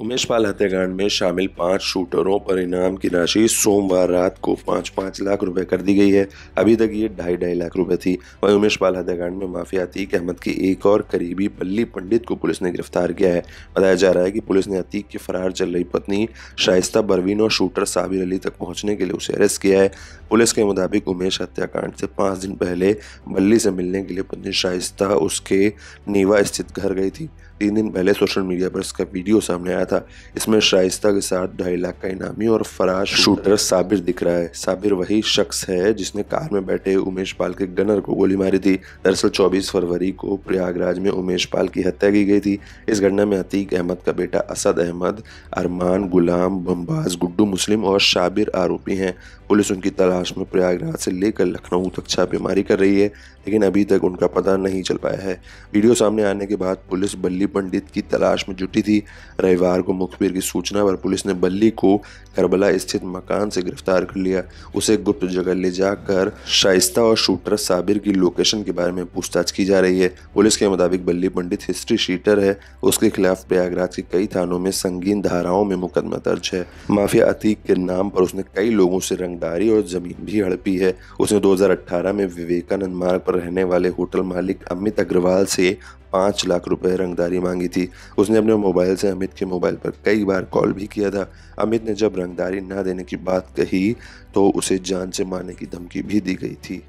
उमेश पाल हत्याकांड में शामिल पांच शूटरों पर इनाम की राशि सोमवार रात को पाँच पांच लाख रुपए कर दी गई है अभी तक ये ढाई ढाई लाख रुपए थी वहीं पाल हत्याकांड में माफिया अतीक अहमद के एक और करीबी बल्ली पंडित को पुलिस ने गिरफ्तार किया है बताया जा रहा है कि पुलिस ने अतीक की फरार चल रही पत्नी शाइस्ता बरवीन और शूटर साबिर अली तक पहुंचने के लिए उसे अरेस्ट किया है पुलिस के मुताबिक उमेश हत्याकांड से पांच दिन पहले बल्ली से मिलने के लिए पत्नी शाइस्ता उसके नीवा स्थित घर गई थी तीन दिन पहले सोशल मीडिया पर इसका वीडियो सामने आया था इसमें शाइस्ता के साथ ढाई लाख का इनामी और फराज शूटर साबिर दिख रहा है साबिर वही शख्स है जिसने कार में बैठे उमेश पाल के गनर को गोली मारी थी दरअसल चौबीस फरवरी को प्रयागराज में उमेश पाल की हत्या की गई थी इस घटना में अतीक अहमद का बेटा असद अहमद अरमान गुलाम बम्बाज गुड्डू मुस्लिम और शाबिर आरोपी हैं पुलिस उनकी तलाश में प्रयागराज से लेकर लखनऊ तक छापेमारी कर रही है लेकिन अभी तक उनका पता नहीं चल पाया है वीडियो सामने आने के बाद पुलिस बल्ली पंडित की तलाश में जुटी थी रविवार कार को मुखबिर की सूचना पर पुलिस ने बल्ली को करबला स्थित मकान से गिरफ्तार कर लिया उसे गुप्त जगह ले जाकर शाइस्ता और शूटर साबिर की लोकेशन के बारे में पूछताछ की जा रही है पुलिस के मुताबिक बल्ली पंडित हिस्ट्री शीटर है उसके खिलाफ प्रयागराज के कई थानों में संगीन धाराओं में मुकदमा दर्ज है माफिया अतीक के नाम पर उसने कई लोगों से रंगदारी और जमीन भी हड़पी है उसने दो में विवेकानंद मार्ग पर रहने वाले होटल मालिक अमित अग्रवाल से पांच लाख रुपए रंगदारी मांगी थी उसने अपने मोबाइल से अमित के मोबाइल मोबाइल पर कई बार कॉल भी किया था अमित ने जब रंगदारी ना देने की बात कही तो उसे जान से मारने की धमकी भी दी गई थी